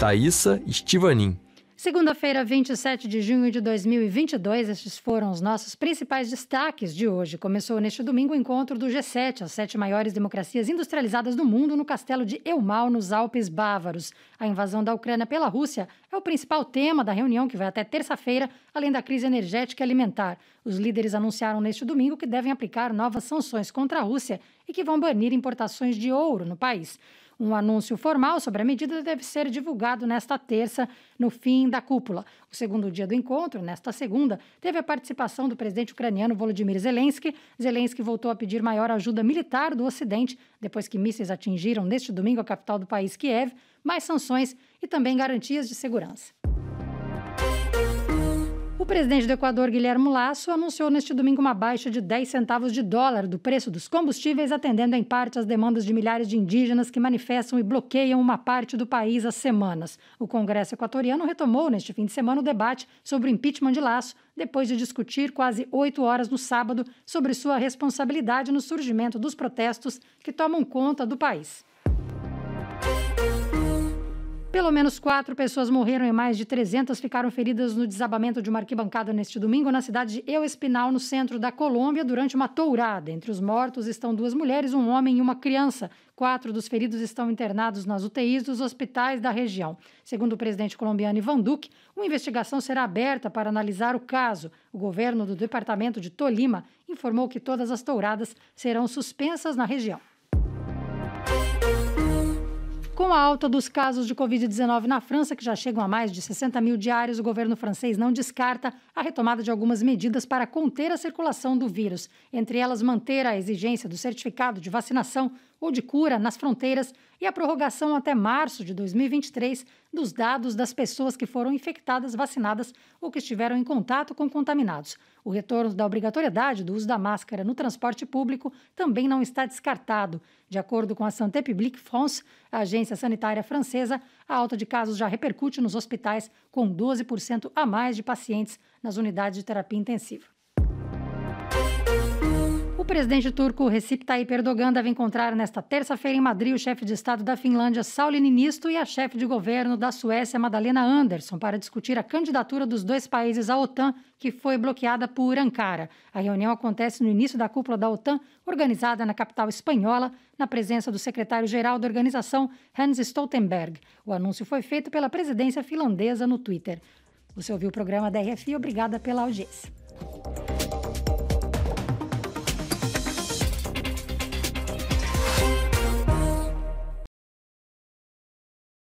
Thaisa Estivanin. Segunda-feira, 27 de junho de 2022, estes foram os nossos principais destaques de hoje. Começou neste domingo o encontro do G7, as sete maiores democracias industrializadas do mundo, no castelo de Eumal, nos Alpes Bávaros. A invasão da Ucrânia pela Rússia é o principal tema da reunião, que vai até terça-feira, além da crise energética e alimentar. Os líderes anunciaram neste domingo que devem aplicar novas sanções contra a Rússia e que vão banir importações de ouro no país. Um anúncio formal sobre a medida deve ser divulgado nesta terça, no fim da cúpula. O segundo dia do encontro, nesta segunda, teve a participação do presidente ucraniano Volodymyr Zelensky. Zelensky voltou a pedir maior ajuda militar do Ocidente depois que mísseis atingiram neste domingo a capital do país, Kiev, mais sanções e também garantias de segurança. O presidente do Equador, Guilherme Lasso, anunciou neste domingo uma baixa de 10 centavos de dólar do preço dos combustíveis, atendendo em parte às demandas de milhares de indígenas que manifestam e bloqueiam uma parte do país há semanas. O Congresso equatoriano retomou neste fim de semana o debate sobre o impeachment de Lasso, depois de discutir quase oito horas no sábado sobre sua responsabilidade no surgimento dos protestos que tomam conta do país. Pelo menos quatro pessoas morreram e mais de 300 ficaram feridas no desabamento de uma arquibancada neste domingo na cidade de El Espinal, no centro da Colômbia, durante uma tourada. Entre os mortos estão duas mulheres, um homem e uma criança. Quatro dos feridos estão internados nas UTIs dos hospitais da região. Segundo o presidente colombiano Ivan Duque, uma investigação será aberta para analisar o caso. O governo do departamento de Tolima informou que todas as touradas serão suspensas na região. Com a alta dos casos de Covid-19 na França, que já chegam a mais de 60 mil diários, o governo francês não descarta a retomada de algumas medidas para conter a circulação do vírus, entre elas manter a exigência do certificado de vacinação ou de cura nas fronteiras e a prorrogação até março de 2023 dos dados das pessoas que foram infectadas, vacinadas ou que estiveram em contato com contaminados. O retorno da obrigatoriedade do uso da máscara no transporte público também não está descartado. De acordo com a Santé Publique France, a agência sanitária francesa, a alta de casos já repercute nos hospitais, com 12% a mais de pacientes nas unidades de terapia intensiva presidente turco Recep Tayyip Erdogan deve encontrar nesta terça-feira em Madrid o chefe de Estado da Finlândia, Sauli Niinisto, e a chefe de governo da Suécia, Madalena Andersson, para discutir a candidatura dos dois países à OTAN, que foi bloqueada por Ankara. A reunião acontece no início da cúpula da OTAN, organizada na capital espanhola, na presença do secretário-geral da organização, Hans Stoltenberg. O anúncio foi feito pela presidência finlandesa no Twitter. Você ouviu o programa da RFI, obrigada pela audiência.